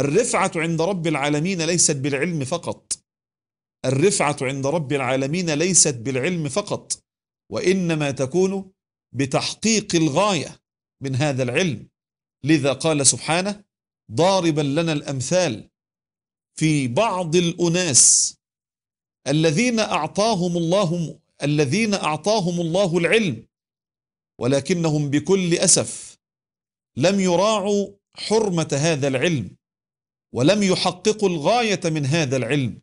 الرفعة عند رب العالمين ليست بالعلم فقط الرفعة عند رب العالمين ليست بالعلم فقط وإنما تكون بتحقيق الغاية من هذا العلم لذا قال سبحانه ضاربا لنا الأمثال في بعض الأناس الذين أعطاهم الله الذين أعطاهم الله العلم ولكنهم بكل أسف لم يراعوا حرمة هذا العلم ولم يحققوا الغاية من هذا العلم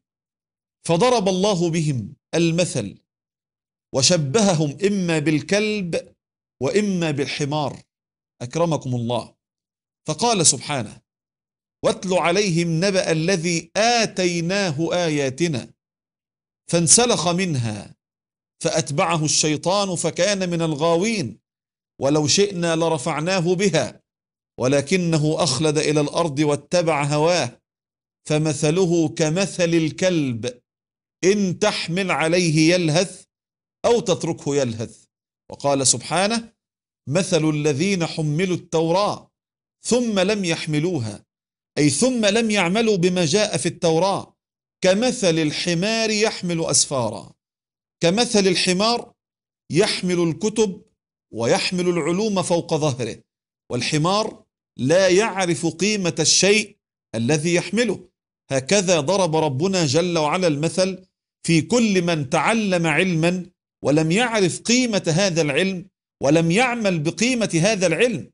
فضرب الله بهم المثل وشبههم إما بالكلب وإما بالحمار أكرمكم الله فقال سبحانه واتل عليهم نبأ الذي آتيناه آياتنا فانسلخ منها فأتبعه الشيطان فكان من الغاوين ولو شئنا لرفعناه بها ولكنه أخلد إلى الأرض واتبع هواه فمثله كمثل الكلب إن تحمل عليه يلهث أو تتركه يلهث وقال سبحانه مثل الذين حملوا التوراة ثم لم يحملوها أي ثم لم يعملوا بما جاء في التوراة كمثل الحمار يحمل أسفارا كمثل الحمار يحمل الكتب ويحمل العلوم فوق ظهره والحمار لا يعرف قيمة الشيء الذي يحمله هكذا ضرب ربنا جل وعلا المثل في كل من تعلم علما ولم يعرف قيمة هذا العلم ولم يعمل بقيمة هذا العلم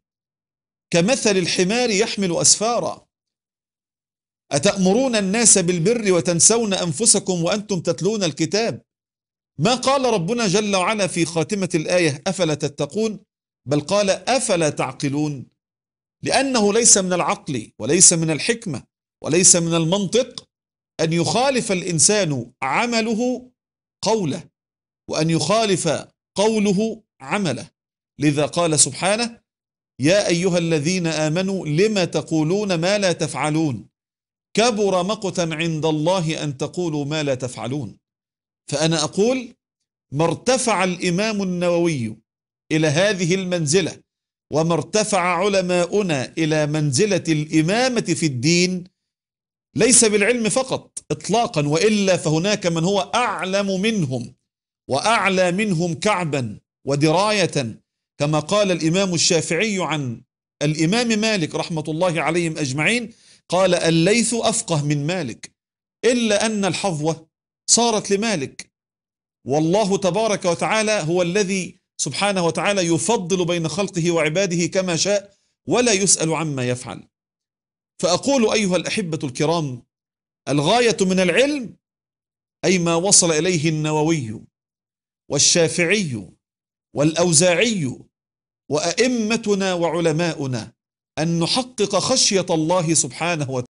كمثل الحمار يحمل أسفارا أتأمرون الناس بالبر وتنسون أنفسكم وأنتم تتلون الكتاب ما قال ربنا جل وعلا في خاتمة الآية أفلا تتقون بل قال أفلا تعقلون لأنه ليس من العقل وليس من الحكمة وليس من المنطق أن يخالف الإنسان عمله قوله وأن يخالف قوله عمله لذا قال سبحانه يا أيها الذين آمنوا لما تقولون ما لا تفعلون كبر مقتا عند الله أن تقولوا ما لا تفعلون فأنا أقول ما ارتفع الإمام النووي إلى هذه المنزلة وما ارتفع علماؤنا إلى منزلة الإمامة في الدين ليس بالعلم فقط إطلاقا وإلا فهناك من هو أعلم منهم وأعلى منهم كعبا ودراية كما قال الإمام الشافعي عن الإمام مالك رحمة الله عليهم أجمعين قال الليث أفقه من مالك إلا أن الحظوة صارت لمالك والله تبارك وتعالى هو الذي سبحانه وتعالى يفضل بين خلقه وعباده كما شاء ولا يسأل عما يفعل فأقول أيها الأحبة الكرام الغاية من العلم أي ما وصل إليه النووي والشافعي والأوزاعي وأئمتنا وعلماؤنا أن نحقق خشية الله سبحانه وتعالى